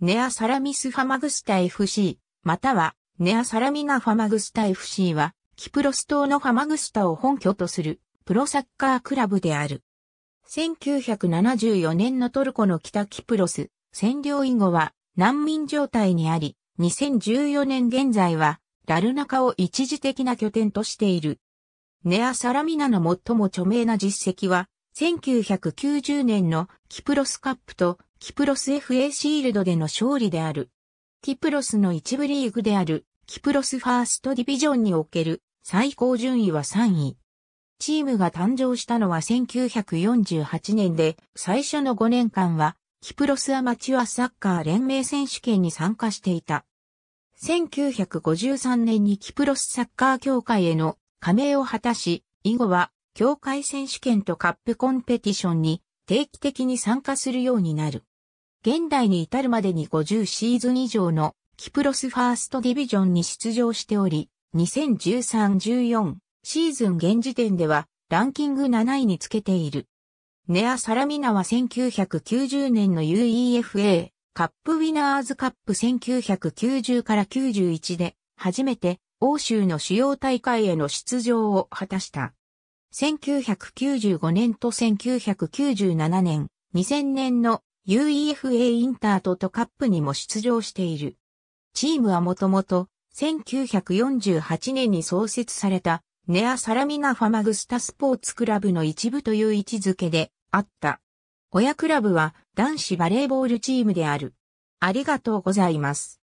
ネアサラミスファマグスタ FC、または、ネアサラミナファマグスタ FC は、キプロス島のファマグスタを本拠とする、プロサッカークラブである。1974年のトルコの北キプロス、占領以後は、難民状態にあり、2014年現在は、ラルナカを一時的な拠点としている。ネア・サラミナの最も著名な実績は、1990年のキプロスカップとキプロス FA シールドでの勝利である。キプロスの一部リーグである、キプロスファーストディビジョンにおける最高順位は3位。チームが誕生したのは1948年で、最初の5年間は、キプロスアマチュアサッカー連盟選手権に参加していた。1953年にキプロスサッカー協会への加盟を果たし、以後は、協会選手権とカップコンペティションに定期的に参加するようになる。現代に至るまでに50シーズン以上のキプロスファーストディビジョンに出場しており、2013-14シーズン現時点ではランキング7位につけている。ネア・サラミナは1990年の UEFA カップウィナーズカップ1990から91で初めて欧州の主要大会への出場を果たした。1995年と1997年、2000年の UEFA インタートとカップにも出場している。チームはもともと1948年に創設されたネア・サラミナ・ファマグスタスポーツクラブの一部という位置づけであった。親クラブは男子バレーボールチームである。ありがとうございます。